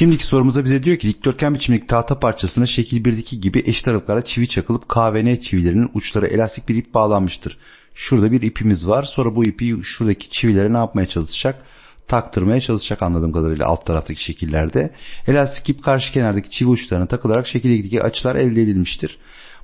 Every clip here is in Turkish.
Şimdiki sorumuza bize diyor ki dikdörtgen biçimlik tahta parçasına şekil 1'deki gibi eşit aralıklara çivi çakılıp K çivilerinin uçları elastik bir ip bağlanmıştır. Şurada bir ipimiz var. Sonra bu ipi şuradaki çivilere ne yapmaya çalışacak? Taktırmaya çalışacak anladığım kadarıyla alt taraftaki şekillerde. Elastik ip karşı kenardaki çivi uçlarına takılarak şekildeki açılar elde edilmiştir.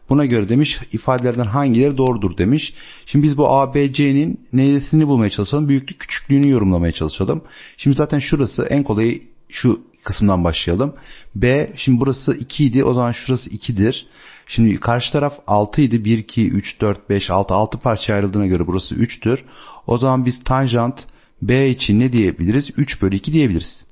Buna göre demiş ifadelerden hangileri doğrudur demiş. Şimdi biz bu ABC'nin neyesini bulmaya çalışalım. Büyüklük küçüklüğünü yorumlamaya çalışalım. Şimdi zaten şurası en kolayı şu kısımdan başlayalım. B şimdi burası 2 idi o zaman şurası 2'dir. Şimdi karşı taraf 6 idi 1 2 3 4 5 6 6 parça ayrıldığına göre burası 3'tür. O zaman biz tanjant B için ne diyebiliriz? 3 bölü 2 diyebiliriz.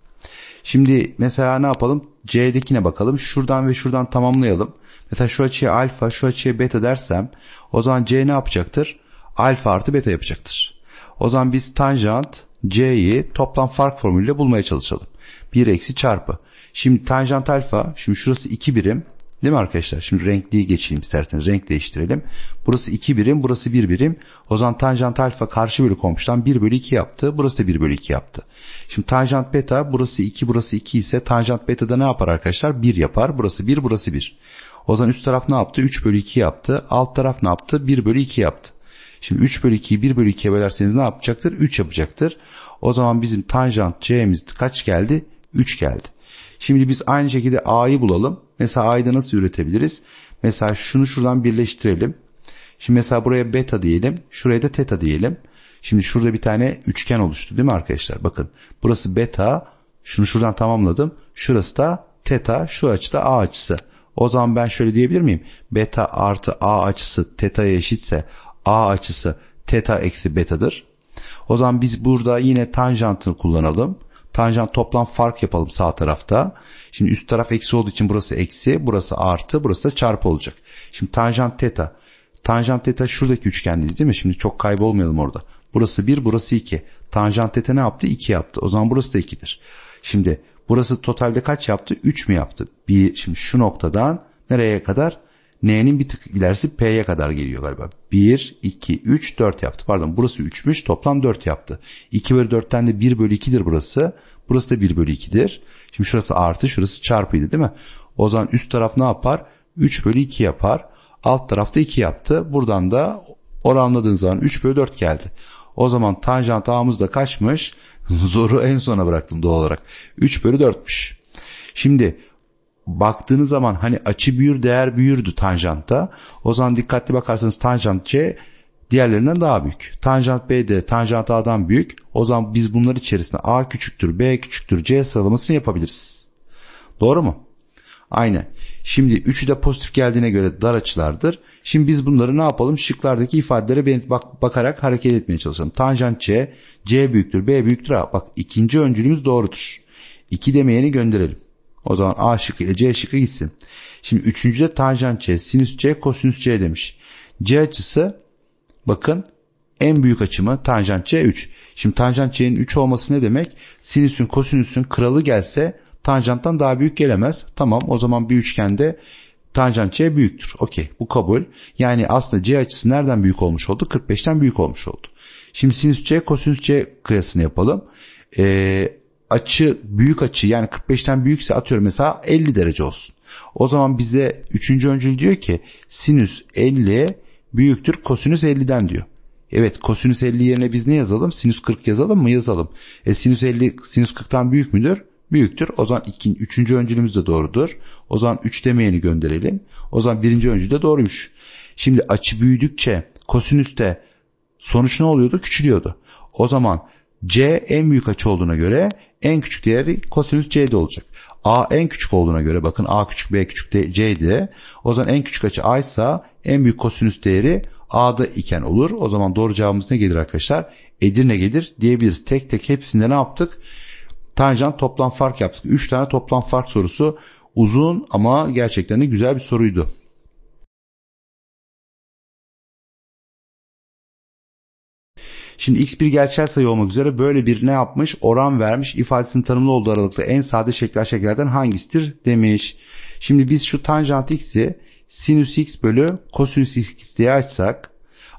Şimdi mesela ne yapalım? C'dekine bakalım. Şuradan ve şuradan tamamlayalım. Mesela şu açıya alfa, şu açıya beta dersem o zaman C ne yapacaktır? Alfa artı beta yapacaktır. O zaman biz tanjant C'yi toplam fark formülüyle bulmaya çalışalım. 1 eksi çarpı. Şimdi tanjant alfa, şimdi şurası 2 birim. Değil mi arkadaşlar? Şimdi renkliği geçeyim isterseniz. Renk değiştirelim. Burası 2 birim, burası 1 birim. O zaman tanjant alfa karşı bölü komşudan 1 bölü 2 yaptı. Burası da 1 bölü 2 yaptı. Şimdi tanjant beta, burası 2, burası 2 ise tanjant beta da ne yapar arkadaşlar? 1 yapar. Burası 1, burası 1. O zaman üst taraf ne yaptı? 3 bölü 2 yaptı. Alt taraf ne yaptı? 1 bölü 2 yaptı. Şimdi 3 bölü 2'yi 1 bölü 2'ye bölerseniz ne yapacaktır? 3 yapacaktır. O zaman bizim tanjant c'miz kaç geldi? 3 geldi. Şimdi biz aynı şekilde a'yı bulalım. Mesela a'yı da nasıl üretebiliriz? Mesela şunu şuradan birleştirelim. Şimdi mesela buraya beta diyelim. Şuraya da teta diyelim. Şimdi şurada bir tane üçgen oluştu değil mi arkadaşlar? Bakın burası beta. Şunu şuradan tamamladım. Şurası da teta. Şu açı da a açısı. O zaman ben şöyle diyebilir miyim? Beta artı a açısı teta'ya eşitse A açısı teta eksi betadır. O zaman biz burada yine tanjantını kullanalım. Tanjant toplam fark yapalım sağ tarafta. Şimdi üst taraf eksi olduğu için burası eksi, burası artı, burası da çarpı olacak. Şimdi tanjant teta. Tanjant teta şuradaki üçgendeyiz değil mi? Şimdi çok kaybolmayalım orada. Burası 1, burası 2. Tanjant teta ne yaptı? 2 yaptı. O zaman burası da 2'dir. Şimdi burası totalde kaç yaptı? 3 mü yaptı? Bir, şimdi şu noktadan nereye kadar? N'nin bir tık ilerisi P'ye kadar geliyor galiba. 1, 2, 3, 4 yaptı. Pardon burası 3'müş toplam 4 yaptı. 2 bölü 4'ten de 1 bölü 2'dir burası. Burası da 1 bölü 2'dir. Şimdi şurası artı şurası çarpıydı değil mi? O zaman üst taraf ne yapar? 3 bölü 2 yapar. Alt tarafta 2 yaptı. Buradan da oranladığın zaman 3 bölü 4 geldi. O zaman tanjant ağımız da kaçmış? Zoru en sona bıraktım doğal olarak. 3 bölü 4'müş. Şimdi baktığınız zaman hani açı büyür değer büyürdü tanjantta. O zaman dikkatli bakarsanız tanjant C diğerlerinden daha büyük. Tanjant B de tanjant A'dan büyük. O zaman biz bunlar içerisinde A küçüktür, B küçüktür, C sıralamasını yapabiliriz. Doğru mu? Aynen. Şimdi üçü de pozitif geldiğine göre dar açılardır. Şimdi biz bunları ne yapalım? Şıklardaki ifadelere bak bakarak hareket etmeye çalışalım. Tanjant C, C büyüktür, B büyüktür A. Bak ikinci öncülümüz doğrudur. 2 demeyeni gönderelim. O zaman A şıkkı ile C şıkkı gitsin. Şimdi üçüncüde tanjant C, sinüs C, kosinüs C demiş. C açısı bakın en büyük açımı tanjant C 3. Şimdi tanjant C'nin 3 olması ne demek? Sinüsün kosinüsün kralı gelse tanjanttan daha büyük gelemez. Tamam o zaman bir üçgende tanjant C büyüktür. Okey bu kabul. Yani aslında C açısı nereden büyük olmuş oldu? 45'ten büyük olmuş oldu. Şimdi sinüs C kosinüs C kıyasını yapalım. Ee, açı büyük açı yani 45'ten büyükse atıyorum mesela 50 derece olsun. O zaman bize 3. öncül diyor ki sinüs 50 büyüktür kosinüs 50'den diyor. Evet kosinüs 50 yerine biz ne yazalım? Sinüs 40 yazalım mı? Yazalım. E sinüs 50 sinüs 40'tan büyük müdür? Büyüktür. O zaman ikinci, üçüncü öncülümüz de doğrudur. O zaman 3 demeyeni gönderelim. O zaman birinci öncül de doğruymuş. Şimdi açı büyüdükçe kosinüste sonuç ne oluyordu? Küçülüyordu. O zaman C en büyük açı olduğuna göre en küçük değeri kosinüs c'de olacak. A en küçük olduğuna göre bakın A küçük B küçük de, C'de. O zaman en küçük açı A ise en büyük kosinüs değeri A'da iken olur. O zaman doğru cevabımız ne gelir arkadaşlar? Edirne gelir diyebiliriz. Tek tek hepsinde ne yaptık? Tanjant toplam fark yaptık. 3 tane toplam fark sorusu uzun ama gerçekten de güzel bir soruydu. Şimdi x bir gerçel sayı olmak üzere böyle bir ne yapmış? Oran vermiş. İfadesinin tanımlı olduğu aralıkta en sade şekli aşağıdakilerden hangisidir demiş. Şimdi biz şu tanjant x'i sinüs x bölü kosinüs x diye açsak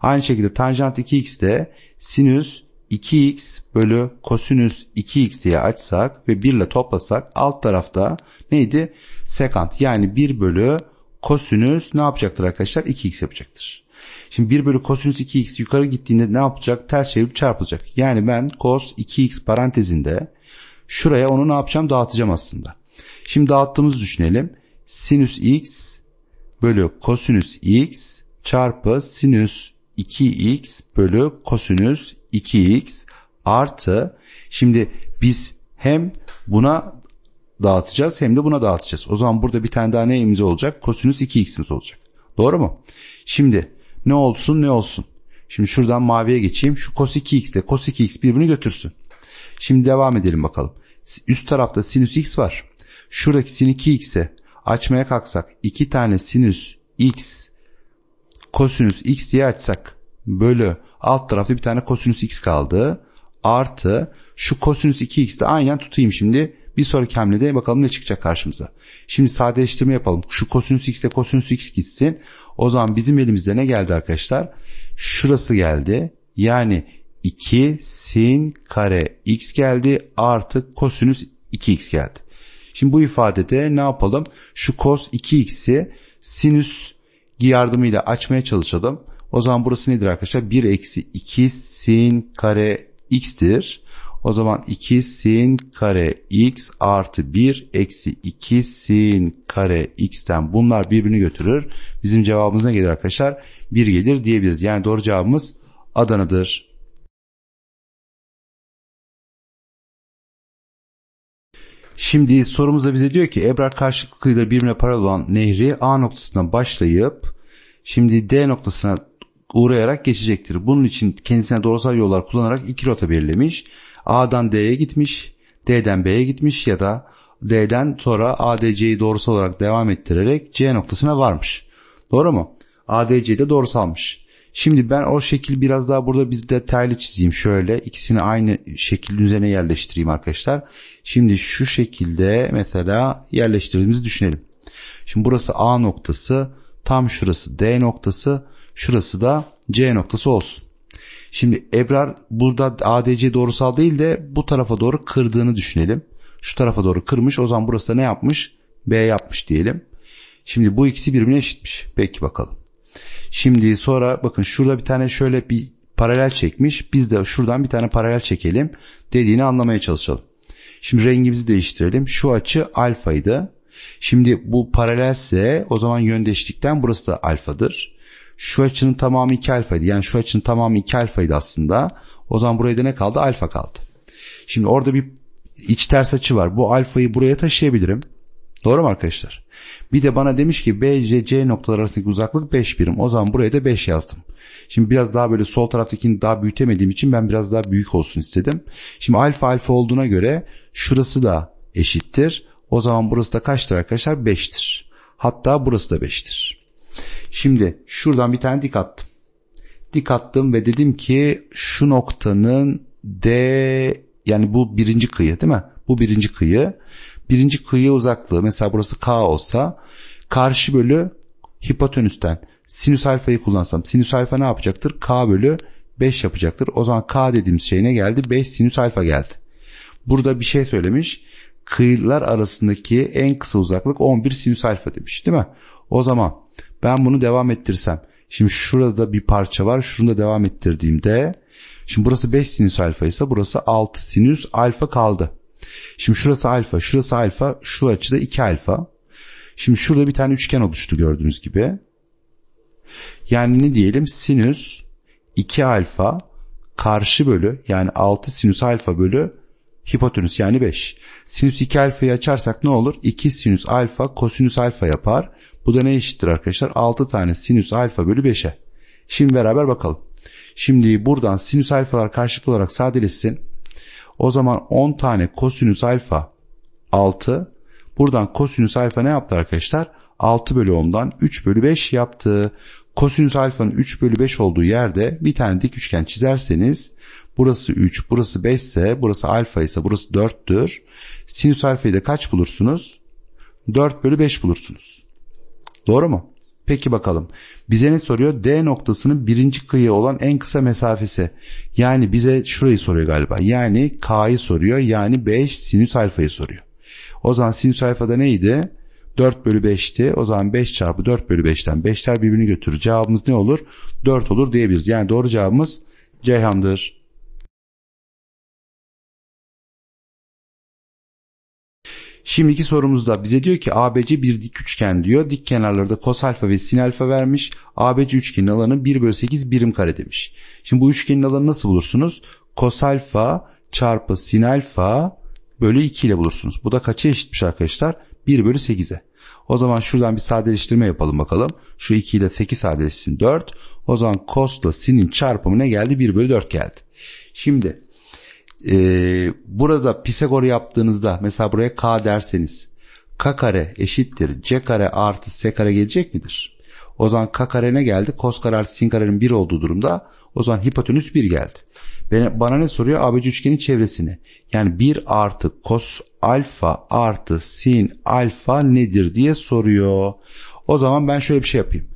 aynı şekilde tanjant 2x de sinüs 2x bölü kosinüs 2x diye açsak ve 1 ile toplasak alt tarafta neydi? Sekant yani 1 bölü kosinüs ne yapacaktır arkadaşlar? 2x yapacaktır. Şimdi 1 bölü kosinüs 2x yukarı gittiğinde ne yapacak? Ters çevirip çarpılacak. Yani ben cos 2x parantezinde şuraya onu ne yapacağım? Dağıtacağım aslında. Şimdi dağıttığımızı düşünelim. Sinüs x bölü kosinüs x çarpı sinüs 2x bölü kosinüs 2x artı şimdi biz hem buna dağıtacağız hem de buna dağıtacağız. O zaman burada bir tane daha neyimiz olacak? Kosinüs 2x'imiz olacak. Doğru mu? Şimdi ne olsun ne olsun. Şimdi şuradan maviye geçeyim. Şu cos 2x ile cos 2x birbirini götürsün. Şimdi devam edelim bakalım. Üst tarafta sinüs x var. Şuradaki sin 2x'e açmaya kalksak 2 tane sinüs x kosinüs x diye açsak bölü alt tarafta bir tane kosinüs x kaldı. Artı şu kosinüs 2x de aynen tutayım şimdi bir sonraki hamlede bakalım ne çıkacak karşımıza. Şimdi sadeleştirme yapalım. Şu kosinüs x ile kosinüs x gitsin. O zaman bizim elimizde ne geldi arkadaşlar? Şurası geldi. Yani 2 sin kare x geldi artı kosinüs 2x geldi. Şimdi bu ifadede ne yapalım? Şu kos 2x'i sinüs yardımıyla açmaya çalışalım. O zaman burası nedir arkadaşlar? 1 eksi 2 sin kare x'tir. O zaman 2 sin kare x artı 1 eksi 2 sin kare x'ten bunlar birbirini götürür. Bizim cevabımız ne gelir arkadaşlar? 1 gelir diyebiliriz. Yani doğru cevabımız Adana'dır. Şimdi sorumuzda bize diyor ki ebrar karşılıklığıyla birbirine paralel olan nehri A noktasından başlayıp şimdi D noktasına uğrayarak geçecektir. Bunun için kendisine doğrusal yollar kullanarak iki rota belirlemiş. A'dan D'ye gitmiş, D'den B'ye gitmiş ya da D'den sonra ADC'yi doğrusal olarak devam ettirerek C noktasına varmış. Doğru mu? ADC'yi de doğrusalmış. Şimdi ben o şekil biraz daha burada biz detaylı çizeyim. Şöyle ikisini aynı şekilde üzerine yerleştireyim arkadaşlar. Şimdi şu şekilde mesela yerleştirdiğimizi düşünelim. Şimdi burası A noktası, tam şurası D noktası, şurası da C noktası olsun. Şimdi Ebrar burada ADC doğrusal değil de bu tarafa doğru kırdığını düşünelim. Şu tarafa doğru kırmış. O zaman burası da ne yapmış? B yapmış diyelim. Şimdi bu ikisi birbirine eşitmiş. Peki bakalım. Şimdi sonra bakın şurada bir tane şöyle bir paralel çekmiş. Biz de şuradan bir tane paralel çekelim dediğini anlamaya çalışalım. Şimdi rengimizi değiştirelim. Şu açı alfaydı. Şimdi bu paralelse o zaman yöndeşlikten burası da alfadır. Şu açının tamamı 2 alfaydı. Yani şu açının tamamı 2 alfaydı aslında. O zaman buraya da ne kaldı? Alfa kaldı. Şimdi orada bir iç ters açı var. Bu alfayı buraya taşıyabilirim. Doğru mu arkadaşlar? Bir de bana demiş ki B, C, C noktalar arasındaki uzaklık 5 birim. O zaman buraya da 5 yazdım. Şimdi biraz daha böyle sol taraftakini daha büyütemediğim için ben biraz daha büyük olsun istedim. Şimdi alfa alfa olduğuna göre şurası da eşittir. O zaman burası da kaçtır arkadaşlar? 5'tir. Hatta burası da 5'tir. Şimdi şuradan bir tane dik attım. Dik attım ve dedim ki şu noktanın D yani bu birinci kıyı değil mi? Bu birinci kıyı. Birinci kıyı uzaklığı mesela burası K olsa karşı bölü hipotenüsten sinüs alfayı kullansam sinüs alfa ne yapacaktır? K bölü 5 yapacaktır. O zaman K dediğimiz şey ne geldi? 5 sinüs alfa geldi. Burada bir şey söylemiş. Kıyılar arasındaki en kısa uzaklık 11 sinüs alfa demiş değil mi? O zaman ben bunu devam ettirsem. Şimdi şurada bir parça var. Şunu da devam ettirdiğimde. Şimdi burası 5 sinüs alfa ise burası 6 sinüs alfa kaldı. Şimdi şurası alfa, şurası alfa, şu açıda 2 alfa. Şimdi şurada bir tane üçgen oluştu gördüğünüz gibi. Yani ne diyelim? Sinüs 2 alfa karşı bölü yani 6 sinüs alfa bölü hipotenüs yani 5. Sinüs 2 alfayı açarsak ne olur? 2 sinüs alfa kosinüs alfa yapar. Bu da ne eşittir arkadaşlar? 6 tane sinüs alfa bölü 5'e. Şimdi beraber bakalım. Şimdi buradan sinüs alfalar karşılıklı olarak sadeleşsin. O zaman 10 tane kosinüs alfa 6. Buradan kosinüs alfa ne yaptı arkadaşlar? 6 bölü 10'dan 3 bölü 5 yaptı. Kosinüs alfanın 3 bölü 5 olduğu yerde bir tane dik üçgen çizerseniz burası 3, burası 5 ise burası alfa ise burası 4'tür. Sinüs alfayı da kaç bulursunuz? 4 bölü 5 bulursunuz. Doğru mu? Peki bakalım. Bize ne soruyor? D noktasının birinci kıyı olan en kısa mesafesi. Yani bize şurayı soruyor galiba. Yani K'yı soruyor. Yani 5 sinüs alfayı soruyor. O zaman sinüs alfada neydi? 4 bölü 5'ti. O zaman 5 çarpı 4 bölü 5'ten 5'ler birbirini götürür. Cevabımız ne olur? 4 olur diyebiliriz. Yani doğru cevabımız Ceyhan'dır. Şimdiki sorumuzda bize diyor ki ABC bir dik üçgen diyor. Dik kenarları da kos alfa ve sin alfa vermiş. ABC üçgenin alanı 1 bölü 8 birim kare demiş. Şimdi bu üçgenin alanı nasıl bulursunuz? Kos alfa çarpı sin alfa bölü 2 ile bulursunuz. Bu da kaça eşitmiş arkadaşlar? 1 bölü 8'e. O zaman şuradan bir sadeleştirme yapalım bakalım. Şu 2 ile 8 sadeleşsin 4. O zaman kosla sin'in çarpımı ne geldi? 1 bölü 4 geldi. Şimdi e, burada Pisagor yaptığınızda mesela buraya k derseniz k kare eşittir c kare artı s kare gelecek midir? O zaman k kare ne geldi? Kos kare artı sin karenin 1 olduğu durumda o zaman hipotenüs 1 geldi. Bana ne soruyor? ABC üçgenin çevresini. Yani 1 artı kos alfa artı sin alfa nedir diye soruyor. O zaman ben şöyle bir şey yapayım.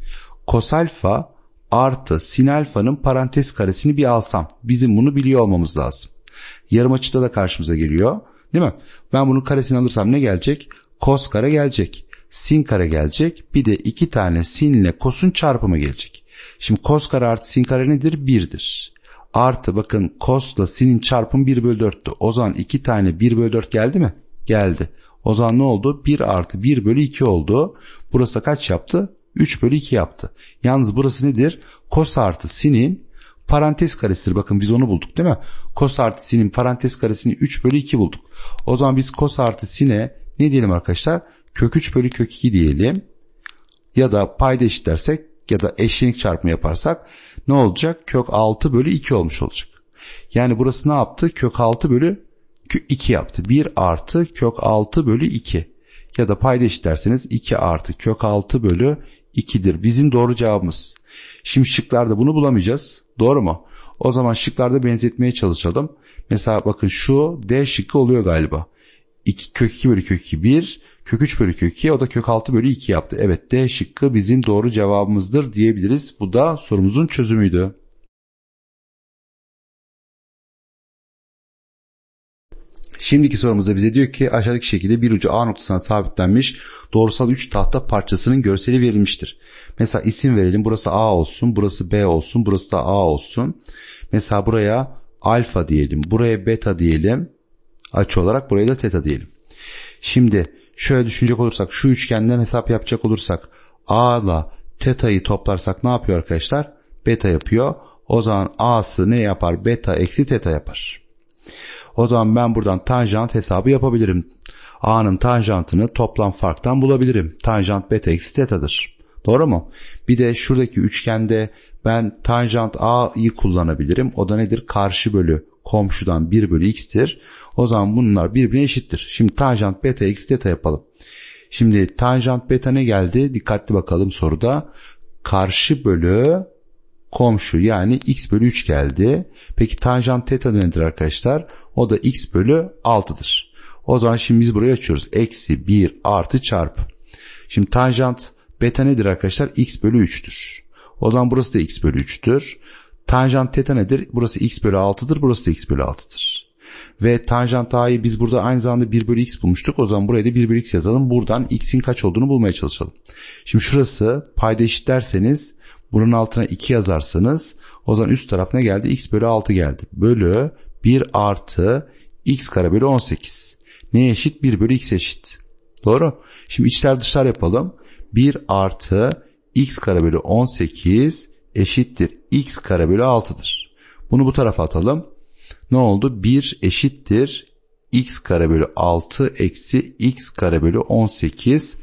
Kos alfa artı sin alfanın parantez karesini bir alsam. Bizim bunu biliyor olmamız lazım. Yarım açıda da karşımıza geliyor. Değil mi? Ben bunun karesini alırsam ne gelecek? Kos kare gelecek. Sin kare gelecek. Bir de iki tane sin ile kosun çarpımı gelecek. Şimdi kos kare artı sin kare nedir? Birdir. Artı bakın kosla sinin çarpımı 1 bölü 4'tü. O zaman iki tane 1 bölü 4 geldi mi? Geldi. O zaman ne oldu? 1 artı 1 bölü 2 oldu. Burası da kaç yaptı? 3 bölü 2 yaptı. Yalnız burası nedir? Kos artı sinin parantez karesidir. Bakın biz onu bulduk değil mi? Kos artı sin'in parantez karesini 3 bölü 2 bulduk. O zaman biz kos artı sin'e ne diyelim arkadaşlar? Kök 3 bölü kök 2 diyelim. Ya da payda eşitlersek ya da eşlenik çarpma yaparsak ne olacak? Kök 6 bölü 2 olmuş olacak. Yani burası ne yaptı? Kök 6 bölü 2 yaptı. 1 artı kök 6 bölü 2. Ya da payda eşitlerseniz 2 artı kök 6 bölü 2'dir. Bizim doğru cevabımız. Şimdi şıklarda bunu bulamayacağız. Doğru mu? O zaman şıklarda benzetmeye çalışalım. Mesela bakın şu D şıkkı oluyor galiba. 2, kök 2 bölü kök 2 1, kök 3 bölü kök 2 o da kök 6 bölü 2 yaptı. Evet D şıkkı bizim doğru cevabımızdır diyebiliriz. Bu da sorumuzun çözümüydü. Şimdiki sorumuzda bize diyor ki aşağıdaki şekilde bir ucu A noktasına sabitlenmiş doğrusal 3 tahta parçasının görseli verilmiştir. Mesela isim verelim. Burası A olsun, burası B olsun, burası da A olsun. Mesela buraya alfa diyelim, buraya beta diyelim. Açı olarak buraya da teta diyelim. Şimdi şöyle düşünecek olursak şu üçgenden hesap yapacak olursak A ile teta'yı toplarsak ne yapıyor arkadaşlar? Beta yapıyor. O zaman A'sı ne yapar? Beta eksi teta yapar. O zaman ben buradan tanjant hesabı yapabilirim. A'nın tanjantını toplam farktan bulabilirim. Tanjant beta eksi tetadır. Doğru mu? Bir de şuradaki üçgende ben tanjant A'yı kullanabilirim. O da nedir? Karşı bölü komşudan 1 bölü x'tir. O zaman bunlar birbirine eşittir. Şimdi tanjant beta eksi teta yapalım. Şimdi tanjant beta ne geldi? Dikkatli bakalım soruda. Karşı bölü komşu yani x bölü 3 geldi. Peki tanjant teta nedir arkadaşlar? O da x bölü 6'dır. O zaman şimdi biz burayı açıyoruz. Eksi 1 artı çarp. Şimdi tanjant beta nedir arkadaşlar? x bölü 3'tür. O zaman burası da x bölü 3'tür. Tanjant teta nedir? Burası x bölü 6'dır. Burası da x bölü 6'dır. Ve tanjant a'yı biz burada aynı zamanda 1 bölü x bulmuştuk. O zaman buraya da 1 bölü x yazalım. Buradan x'in kaç olduğunu bulmaya çalışalım. Şimdi şurası payda eşit derseniz bunun altına 2 yazarsanız o zaman üst taraf ne geldi? X bölü 6 geldi. Bölü 1 artı X kare bölü 18. Ne eşit? 1 bölü X eşit. Doğru. Şimdi içler dışlar yapalım. 1 artı X kare bölü 18 eşittir. X kare bölü 6'dır. Bunu bu tarafa atalım. Ne oldu? 1 eşittir. X kare bölü 6 eksi X kare bölü 18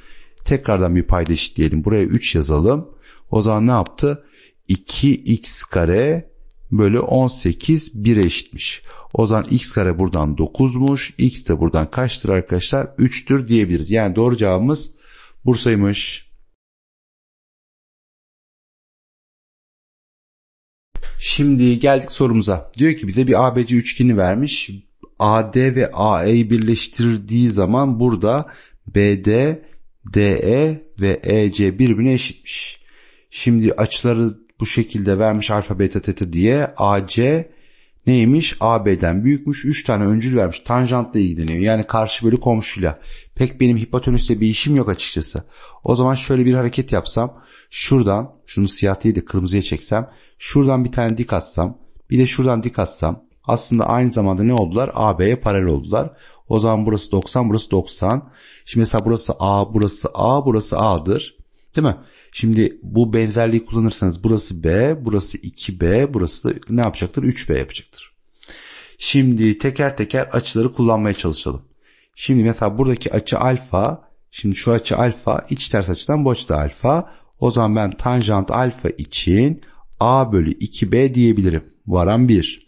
Tekrardan bir payda eşitleyelim. Buraya 3 yazalım. O zaman ne yaptı? 2x kare bölü 18 1'e eşitmiş. O zaman x kare buradan 9'muş. X de buradan kaçtır arkadaşlar? 3'tür diyebiliriz. Yani doğru cevabımız Bursa'ymış. Şimdi geldik sorumuza. Diyor ki bize bir ABC üçgeni vermiş. AD ve AE'yi birleştirdiği zaman burada BD, DE ve EC birbirine eşitmiş. Şimdi açıları bu şekilde vermiş alfa beta teta diye AC neymiş? AB'den büyükmüş. 3 tane öncül vermiş. Tanjantla ilgileniyor. Yani karşı bölü komşuyla. Pek benim hipotenüsle bir işim yok açıkçası. O zaman şöyle bir hareket yapsam. Şuradan şunu siyah değil de kırmızıya çeksem. Şuradan bir tane dik atsam. Bir de şuradan dik atsam. Aslında aynı zamanda ne oldular? AB'ye paralel oldular. O zaman burası 90, burası 90. Şimdi mesela burası A, burası A, burası A'dır. Değil mi? Şimdi bu benzerliği kullanırsanız burası B, burası 2B, burası da ne yapacaktır? 3B yapacaktır. Şimdi teker teker açıları kullanmaya çalışalım. Şimdi mesela buradaki açı alfa, şimdi şu açı alfa, iç ters açıdan bu açı da alfa. O zaman ben tanjant alfa için A bölü 2B diyebilirim. Varan 1.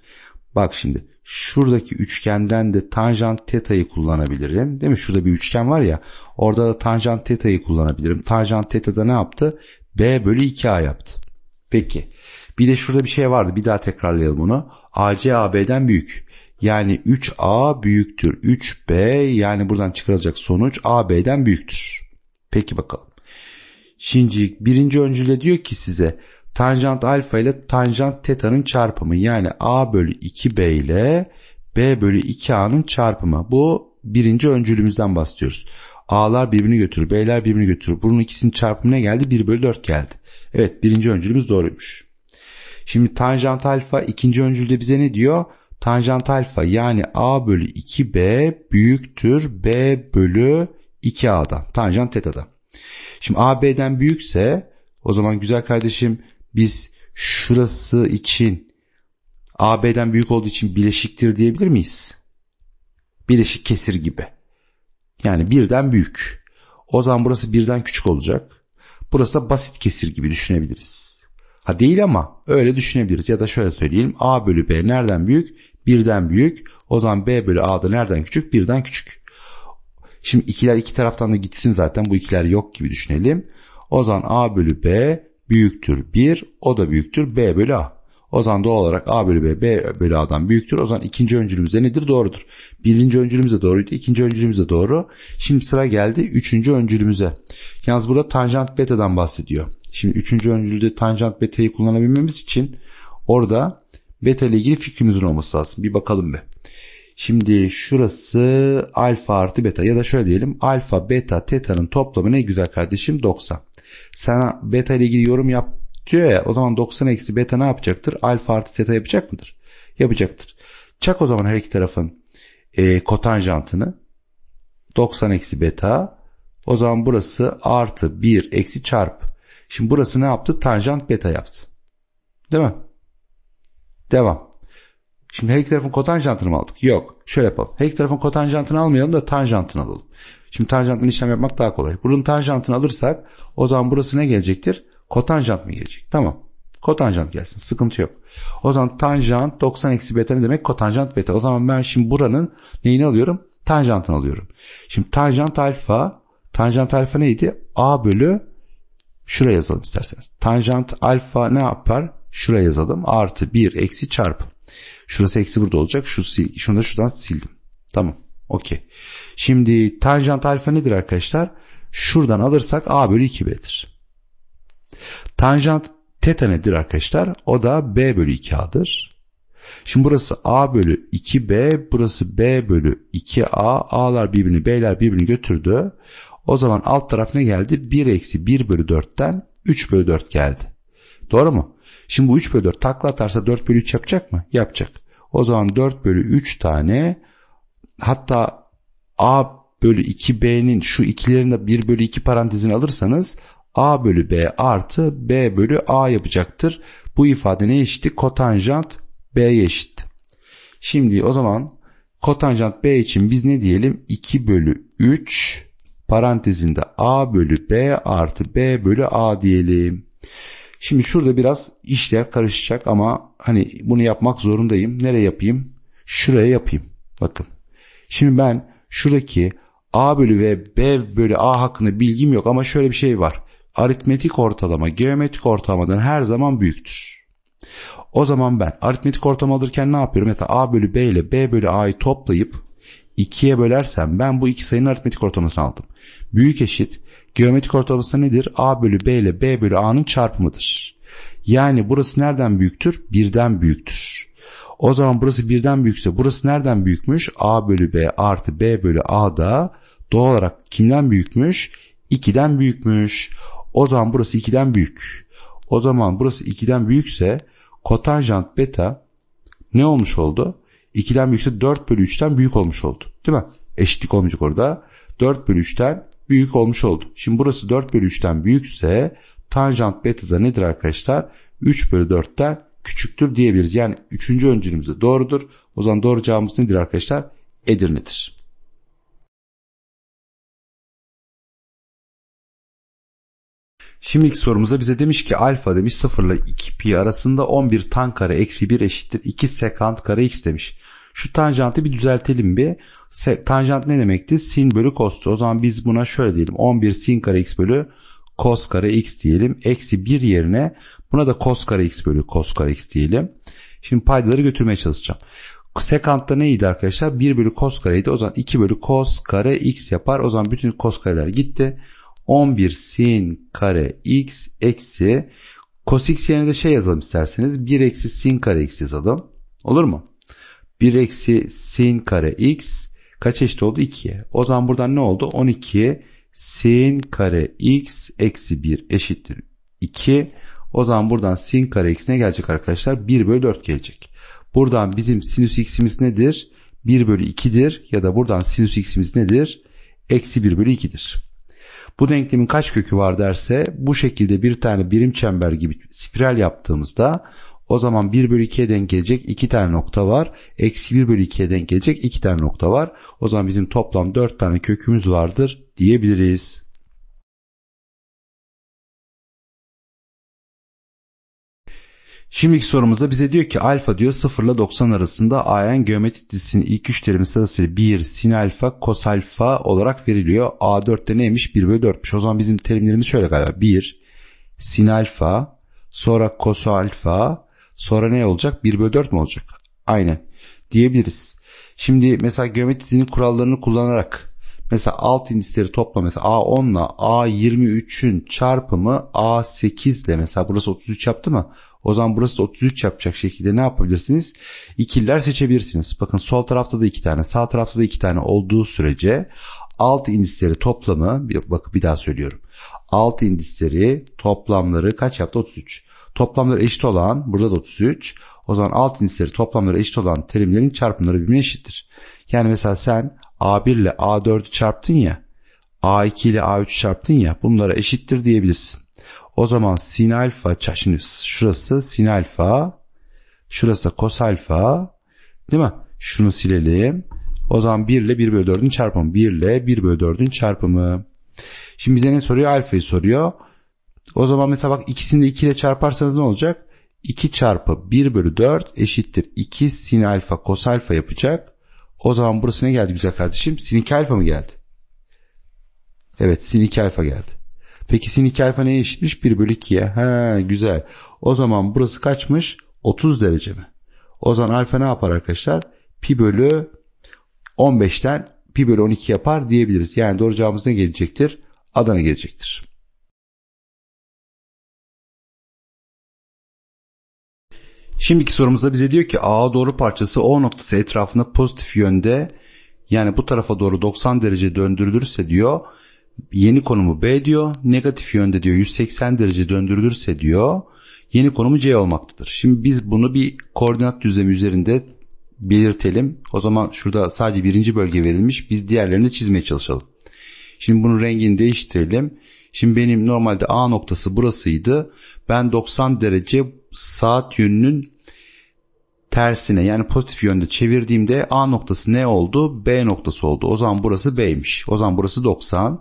Bak şimdi şuradaki üçgenden de tanjant teta'yı kullanabilirim. Değil mi? Şurada bir üçgen var ya. Orada da tanjant teta'yı kullanabilirim. Tanjant teta da ne yaptı? B bölü 2A yaptı. Peki. Bir de şurada bir şey vardı. Bir daha tekrarlayalım bunu. AC AB'den büyük. Yani 3A büyüktür. 3B yani buradan çıkarılacak sonuç AB'den büyüktür. Peki bakalım. Şimdi birinci öncüle diyor ki size tanjant alfa ile tanjant teta'nın çarpımı yani a bölü 2b ile b bölü 2a'nın çarpımı. Bu birinci öncülümüzden bahsediyoruz. A'lar birbirini götürür, B'ler birbirini götürür. Bunun ikisinin çarpımına geldi? 1 bölü 4 geldi. Evet birinci öncülümüz doğruymuş. Şimdi tanjant alfa ikinci öncülde bize ne diyor? Tanjant alfa yani A bölü 2B büyüktür B bölü 2A'dan. Tanjant teta'dan. Şimdi A B'den büyükse o zaman güzel kardeşim biz şurası için AB'den büyük olduğu için bileşiktir diyebilir miyiz? Bileşik kesir gibi. Yani birden büyük. O zaman burası birden küçük olacak. Burası da basit kesir gibi düşünebiliriz. Ha değil ama öyle düşünebiliriz. Ya da şöyle söyleyelim. A bölü B nereden büyük? Birden büyük. O zaman B bölü A da nereden küçük? Birden küçük. Şimdi ikiler iki taraftan da gitsin zaten. Bu ikiler yok gibi düşünelim. O zaman A bölü B büyüktür 1 o da büyüktür B bölü A. O zaman doğal olarak A bölü B, B bölü A'dan büyüktür. O zaman ikinci öncülümüz de nedir? Doğrudur. Birinci öncülümüz de doğruydu. ikinci öncülümüz de doğru. Şimdi sıra geldi üçüncü öncülümüze. Yalnız burada tanjant beta'dan bahsediyor. Şimdi üçüncü öncülde tanjant beta'yı kullanabilmemiz için orada beta ile ilgili fikrimizin olması lazım. Bir bakalım be. Şimdi şurası alfa artı beta ya da şöyle diyelim alfa beta teta'nın toplamı ne güzel kardeşim 90. Sana beta ile ilgili yorum yap diyor ya o zaman 90 eksi beta ne yapacaktır? Alfa artı teta yapacak mıdır? Yapacaktır. Çak o zaman her iki tarafın e, kotanjantını 90 eksi beta o zaman burası artı 1 eksi çarp. Şimdi burası ne yaptı? Tanjant beta yaptı. Değil mi? Devam. Şimdi her iki tarafın kotanjantını mı aldık? Yok. Şöyle yapalım. Her iki tarafın kotanjantını almayalım da tanjantını alalım. Şimdi tanjantın işlem yapmak daha kolay. Bunun tanjantını alırsak o zaman burası ne gelecektir? Kotanjant mı gelecek? Tamam. Kotanjant gelsin. Sıkıntı yok. O zaman tanjant 90 eksi beta ne demek? Kotanjant beta. O zaman ben şimdi buranın neyini alıyorum? Tanjantını alıyorum. Şimdi tanjant alfa tanjant alfa neydi? A bölü şuraya yazalım isterseniz. Tanjant alfa ne yapar? Şuraya yazalım. Artı 1 eksi çarpı. Şurası eksi burada olacak. Şu sil, şunu da şuradan sildim. Tamam. Okey. Şimdi tanjant alfa nedir arkadaşlar? Şuradan alırsak a bölü 2b'dir. Tanjant teta nedir arkadaşlar? O da b bölü 2a'dır. Şimdi burası a bölü 2b, burası b bölü 2a. A'lar birbirini, b'ler birbirini götürdü. O zaman alt taraf ne geldi? 1 eksi 1 bölü 4'ten 3 bölü 4 geldi. Doğru mu? Şimdi bu 3 bölü 4 takla atarsa 4 bölü 3 yapacak mı? Yapacak. O zaman 4 bölü 3 tane hatta A bölü 2B'nin şu ikilerinde 1 bölü 2 parantezini alırsanız A bölü B artı B bölü A yapacaktır. Bu ifade ne eşitti? Kotanjant B'ye eşit. Şimdi o zaman kotanjant B için biz ne diyelim? 2 bölü 3 parantezinde A bölü B artı B bölü A diyelim. Şimdi şurada biraz işler karışacak ama hani bunu yapmak zorundayım. Nereye yapayım? Şuraya yapayım. Bakın. Şimdi ben şuradaki A bölü ve B bölü A hakkında bilgim yok ama şöyle bir şey var. Aritmetik ortalama geometrik ortalamadan her zaman büyüktür. O zaman ben aritmetik ortalama alırken ne yapıyorum? Mesela A bölü B ile B bölü A'yı toplayıp 2'ye bölersem ben bu iki sayının aritmetik ortalamasını aldım. Büyük eşit Geometrik ortalaması nedir? A bölü B ile B bölü A'nın çarpımıdır. Yani burası nereden büyüktür? Birden büyüktür. O zaman burası birden büyükse burası nereden büyükmüş? A bölü B artı B bölü A da doğal olarak kimden büyükmüş? 2'den büyükmüş. O zaman burası 2'den büyük. O zaman burası 2'den büyükse kotanjant beta ne olmuş oldu? 2'den büyükse 4 bölü 3'ten büyük olmuş oldu. Değil mi? Eşitlik olmayacak orada. 4 bölü 3'ten büyük olmuş oldu. Şimdi burası 4 bölü 3'ten büyükse tanjant beta da nedir arkadaşlar? 3 bölü 4'ten küçüktür diyebiliriz. Yani 3. öncülümüz de doğrudur. O zaman doğru cevabımız nedir arkadaşlar? Edirne'dir. Şimdiki sorumuza bize demiş ki alfa demiş 0 ile 2 pi arasında 11 tan kare eksi 1 eşittir 2 sekant kare x demiş şu tanjantı bir düzeltelim bir. Se, tanjant ne demekti? Sin bölü cos'tu. O zaman biz buna şöyle diyelim. 11 sin kare x bölü cos kare x diyelim. Eksi 1 yerine buna da cos kare x bölü cos kare x diyelim. Şimdi paydaları götürmeye çalışacağım. Sekantta neydi arkadaşlar? 1 bölü cos kareydi. O zaman 2 bölü cos kare x yapar. O zaman bütün cos kareler gitti. 11 sin kare x eksi cos x yerine de şey yazalım isterseniz. 1 eksi sin kare x yazalım. Olur mu? 1 eksi sin kare x kaç eşit oldu? 2'ye. O zaman buradan ne oldu? 12 sin kare x eksi 1 eşittir 2. O zaman buradan sin kare x ne gelecek arkadaşlar? 1 bölü 4 gelecek. Buradan bizim sinüs x'imiz nedir? 1 bölü 2'dir ya da buradan sinüs x'imiz nedir? Eksi 1 bölü 2'dir. Bu denklemin kaç kökü var derse bu şekilde bir tane birim çember gibi spiral yaptığımızda o zaman 1 bölü 2'ye denk gelecek 2 tane nokta var. Eksi 1 bölü 2'ye denk gelecek 2 tane nokta var. O zaman bizim toplam 4 tane kökümüz vardır diyebiliriz. Şimdiki sorumuzda bize diyor ki alfa diyor 0 ile 90 arasında AN geometrik dizisinin ilk üç terimi sırasıyla 1 sin alfa cos alfa olarak veriliyor. A4'te neymiş 1 bölü 4'müş. O zaman bizim terimlerimiz şöyle galiba 1 sin alfa sonra cos alfa Sonra ne olacak? 1 bölü 4 mi olacak? Aynen. Diyebiliriz. Şimdi mesela geometri kurallarını kullanarak mesela alt indisleri topla mesela A10 ile A23'ün çarpımı A8 ile mesela burası 33 yaptı mı? O zaman burası da 33 yapacak şekilde ne yapabilirsiniz? İkiller seçebilirsiniz. Bakın sol tarafta da iki tane, sağ tarafta da iki tane olduğu sürece alt indisleri toplamı, bakın bir daha söylüyorum. Alt indisleri toplamları kaç yaptı? 33. Toplamları eşit olan burada da 33. O zaman alt cinsleri toplamları eşit olan terimlerin çarpımları birbirine eşittir. Yani mesela sen A1 ile A4'ü çarptın ya. A2 ile A3 çarptın ya. Bunlara eşittir diyebilirsin. O zaman sin alfa şimdi şurası sin alfa. Şurası da kos alfa. Değil mi? Şunu silelim. O zaman 1 ile 1 bölü 4'ün çarpımı. 1 ile 1 bölü 4'ün çarpımı. Şimdi bize ne soruyor? Alfa'yı soruyor. O zaman mesela bak ikisini de 2 ile çarparsanız ne olacak? 2 çarpı 1 bölü 4 eşittir 2 sin alfa kos alfa yapacak. O zaman burası ne geldi güzel kardeşim? Sin 2 alfa mı geldi? Evet sin 2 alfa geldi. Peki sin 2 alfa neye eşitmiş? 1 bölü 2'ye. Ha güzel. O zaman burası kaçmış? 30 derece mi? O zaman alfa ne yapar arkadaşlar? Pi bölü 15'ten pi bölü 12 yapar diyebiliriz. Yani doğru cevabımız ne gelecektir? Adana gelecektir. Şimdiki sorumuzda bize diyor ki A doğru parçası O noktası etrafında pozitif yönde yani bu tarafa doğru 90 derece döndürülürse diyor yeni konumu B diyor. Negatif yönde diyor 180 derece döndürülürse diyor yeni konumu C olmaktadır. Şimdi biz bunu bir koordinat düzlemi üzerinde belirtelim. O zaman şurada sadece birinci bölge verilmiş. Biz diğerlerini çizmeye çalışalım. Şimdi bunun rengini değiştirelim. Şimdi benim normalde A noktası burasıydı. Ben 90 derece saat yönünün tersine yani pozitif yönde çevirdiğimde A noktası ne oldu? B noktası oldu. O zaman burası B'ymiş. O zaman burası 90.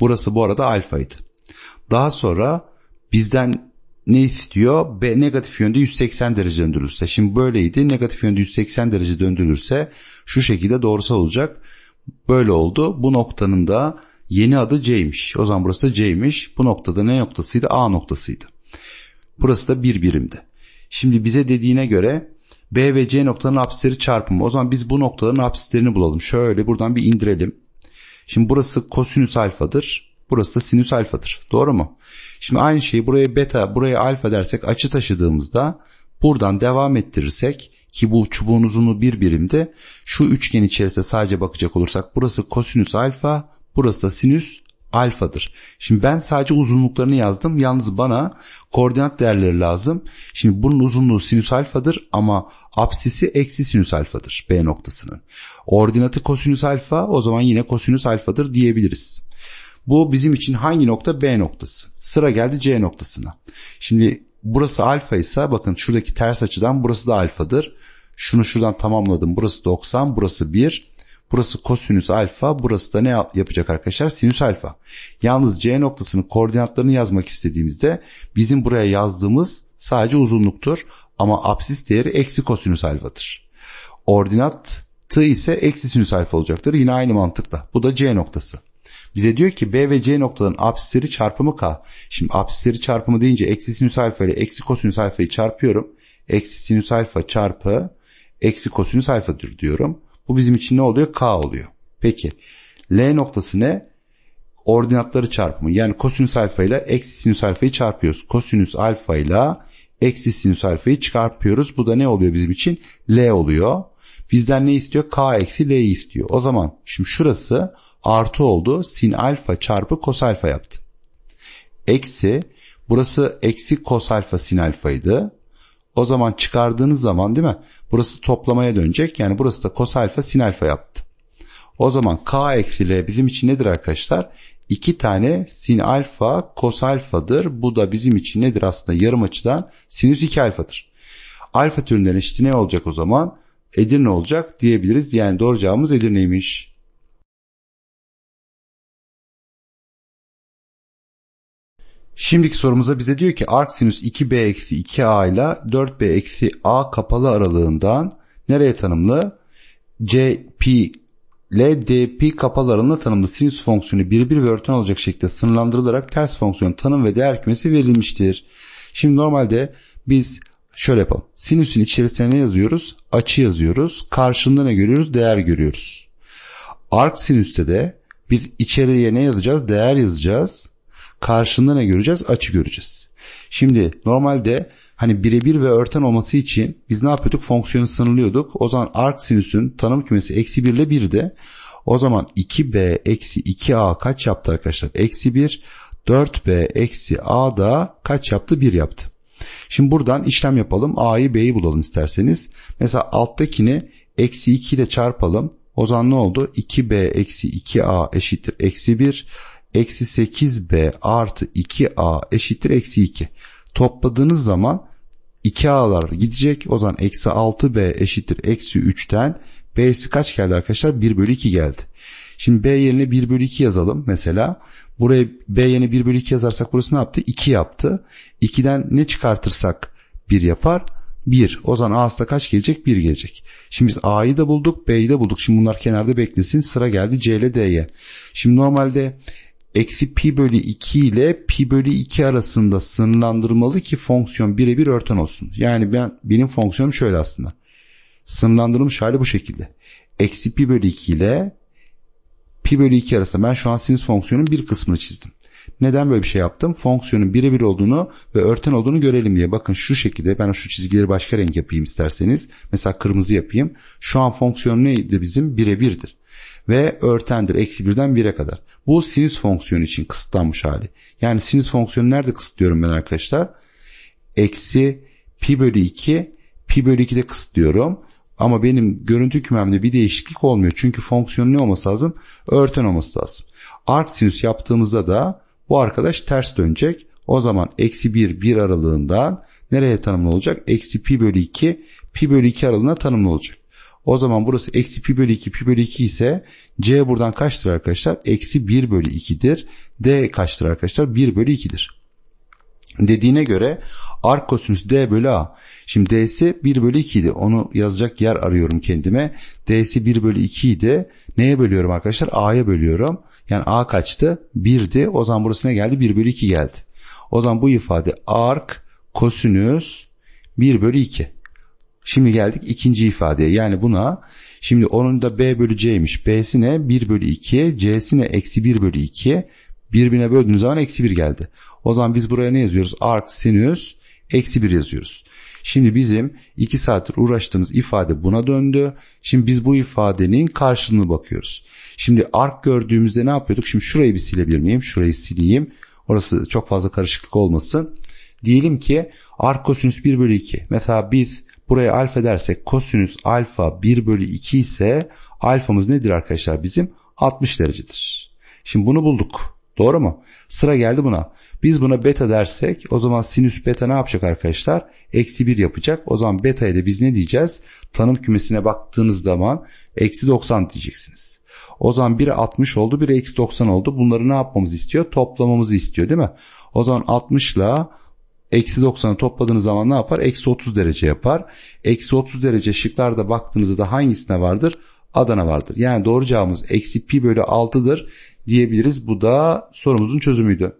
Burası bu arada alfaydı. Daha sonra bizden ne istiyor? B negatif yönde 180 derece döndürülürse. Şimdi böyleydi. Negatif yönde 180 derece döndürülürse şu şekilde doğrusal olacak. Böyle oldu. Bu noktanın da Yeni adı C'ymiş. O zaman burası da C'ymiş. Bu noktada ne noktasıydı? A noktasıydı. Burası da bir birimdi. Şimdi bize dediğine göre B ve C noktaların apsisleri çarpımı. O zaman biz bu noktaların apsislerini bulalım. Şöyle buradan bir indirelim. Şimdi burası kosinüs alfadır. Burası da sinüs alfadır. Doğru mu? Şimdi aynı şeyi buraya beta, buraya alfa dersek açı taşıdığımızda buradan devam ettirirsek ki bu çubuğun uzunluğu bir birimde şu üçgen içerisinde sadece bakacak olursak burası kosinüs alfa Burası da sinüs alfadır. Şimdi ben sadece uzunluklarını yazdım. Yalnız bana koordinat değerleri lazım. Şimdi bunun uzunluğu sinüs alfadır ama apsisi eksi sinüs alfadır B noktasının. Ordinatı kosinüs alfa o zaman yine kosinüs alfadır diyebiliriz. Bu bizim için hangi nokta? B noktası. Sıra geldi C noktasına. Şimdi burası alfa ise bakın şuradaki ters açıdan burası da alfadır. Şunu şuradan tamamladım. Burası 90, burası 1. Burası kosinüs alfa. Burası da ne yapacak arkadaşlar? Sinüs alfa. Yalnız C noktasının koordinatlarını yazmak istediğimizde bizim buraya yazdığımız sadece uzunluktur. Ama absis değeri eksi kosinüs alfadır. Ordinat t ise eksi sinüs alfa olacaktır. Yine aynı mantıkla. Bu da C noktası. Bize diyor ki B ve C noktaların absisleri çarpımı K. Şimdi absisleri çarpımı deyince eksi sinüs alfa ile eksi kosinüs alfayı çarpıyorum. Eksi sinüs alfa çarpı eksi kosinüs alfadır diyorum. Bu bizim için ne oluyor? K oluyor. Peki L noktası ne? Ordinatları çarpımı. Yani kosinüs alfa ile eksi sinüs alfayı çarpıyoruz. Kosinüs alfa ile eksi sinüs alfayı çarpıyoruz. Bu da ne oluyor bizim için? L oluyor. Bizden ne istiyor? K eksi L istiyor. O zaman şimdi şurası artı oldu. Sin alfa çarpı kos alfa yaptı. Eksi burası eksi kos alfa sin alfaydı. O zaman çıkardığınız zaman değil mi? Burası toplamaya dönecek. Yani burası da kos alfa sin alfa yaptı. O zaman k eksi l bizim için nedir arkadaşlar? 2 tane sin alfa kos alfadır. Bu da bizim için nedir aslında yarım açıdan sinüs 2 alfadır. Alfa türünden eşit ne olacak o zaman? Edirne olacak diyebiliriz. Yani doğru cevabımız Edirne'ymiş. Şimdiki sorumuza bize diyor ki arksinüs 2b eksi 2a ile 4b eksi a kapalı aralığından nereye tanımlı? CP ile DP kapalı aralığında tanımlı sinüs fonksiyonu birbir ve örten olacak şekilde sınırlandırılarak ters fonksiyon tanım ve değer kümesi verilmiştir. Şimdi normalde biz şöyle yapalım. Sinüsün içerisine ne yazıyoruz? Açı yazıyoruz. Karşında ne görüyoruz? Değer görüyoruz. Arksinüste de biz içeriye ne yazacağız? Değer yazacağız. Karşında ne göreceğiz? Açı göreceğiz. Şimdi normalde hani birebir ve örten olması için biz ne yapıyorduk? Fonksiyonu sınırlıyorduk. O zaman arc sinüsün tanım kümesi eksi 1 ile 1'de. O zaman 2b eksi 2a kaç yaptı arkadaşlar? Eksi 1. 4b eksi a da kaç yaptı? 1 yaptı. Şimdi buradan işlem yapalım. a'yı b'yi bulalım isterseniz. Mesela alttakini eksi 2 ile çarpalım. O zaman ne oldu? 2b eksi 2a eşittir eksi 1 eksi 8b artı 2a eşittir eksi 2. Topladığınız zaman 2a'lar gidecek. O zaman eksi 6b eşittir eksi 3'ten b'si kaç geldi arkadaşlar? 1 bölü 2 geldi. Şimdi b yerine 1 bölü 2 yazalım mesela. Buraya b yerine 1 bölü 2 yazarsak burası ne yaptı? 2 yaptı. 2'den ne çıkartırsak 1 yapar. 1. O zaman A'sı da kaç gelecek? 1 gelecek. Şimdi biz A'yı da bulduk, B'yi de bulduk. Şimdi bunlar kenarda beklesin. Sıra geldi C ile D'ye. Şimdi normalde eksi pi bölü 2 ile pi bölü 2 arasında sınırlandırmalı ki fonksiyon birebir örten olsun. Yani ben benim fonksiyonum şöyle aslında. Sınırlandırılmış hali bu şekilde. Eksi pi bölü 2 ile pi bölü 2 arasında ben şu an sinüs fonksiyonun bir kısmını çizdim. Neden böyle bir şey yaptım? Fonksiyonun birebir olduğunu ve örten olduğunu görelim diye. Bakın şu şekilde ben şu çizgileri başka renk yapayım isterseniz. Mesela kırmızı yapayım. Şu an fonksiyon neydi bizim? Birebirdir ve örtendir. Eksi birden bire kadar. Bu sinüs fonksiyonu için kısıtlanmış hali. Yani sinüs fonksiyonu nerede kısıtlıyorum ben arkadaşlar? Eksi pi bölü 2 pi bölü 2'de kısıtlıyorum. Ama benim görüntü kümemde bir değişiklik olmuyor. Çünkü fonksiyonun ne olması lazım? Örten olması lazım. Art sinüs yaptığımızda da bu arkadaş ters dönecek. O zaman eksi 1 1 aralığından nereye tanımlı olacak? Eksi pi bölü 2 pi bölü 2 aralığına tanımlı olacak. O zaman burası eksi pi bölü 2 pi bölü 2 ise c buradan kaçtır arkadaşlar? Eksi 1 bölü 2'dir. D kaçtır arkadaşlar? 1 bölü 2'dir. Dediğine göre arc kosinüs d bölü a. Şimdi d'si 1 bölü 2 idi. Onu yazacak yer arıyorum kendime. d'si 1 bölü 2 idi. Neye bölüyorum arkadaşlar? a'ya bölüyorum. Yani a kaçtı? 1'di. O zaman burası ne geldi? 1 bölü 2 geldi. O zaman bu ifade arc kosinüs 1 bölü 2. Şimdi geldik ikinci ifadeye. Yani buna şimdi onun da b bölü c'ymiş. b'si ne? 1 bölü 2, c'si ne? Eksi 1 bölü 2. Birbirine böldüğünüz zaman eksi 1 geldi. O zaman biz buraya ne yazıyoruz? Art sinüs eksi 1 yazıyoruz. Şimdi bizim 2 saattir uğraştığımız ifade buna döndü. Şimdi biz bu ifadenin karşılığını bakıyoruz. Şimdi ark gördüğümüzde ne yapıyorduk? Şimdi şurayı bir silebilir miyim? Şurayı sileyim. Orası çok fazla karışıklık olmasın. Diyelim ki ark kosinüs 1 bölü 2. Mesela biz Buraya alfa dersek kosinüs alfa 1 bölü 2 ise alfamız nedir arkadaşlar bizim? 60 derecedir. Şimdi bunu bulduk. Doğru mu? Sıra geldi buna. Biz buna beta dersek o zaman sinüs beta ne yapacak arkadaşlar? Eksi 1 yapacak. O zaman beta'ya da biz ne diyeceğiz? Tanım kümesine baktığınız zaman eksi 90 diyeceksiniz. O zaman biri 60 oldu biri eksi 90 oldu. Bunları ne yapmamızı istiyor? Toplamamızı istiyor değil mi? O zaman 60 ile Eksi 90'ı topladığınız zaman ne yapar? Eksi 30 derece yapar. Eksi 30 derece şıklarda baktığınızda da hangisine vardır? Adana vardır. Yani doğru cevabımız eksi pi bölü 6'dır diyebiliriz. Bu da sorumuzun çözümüydü.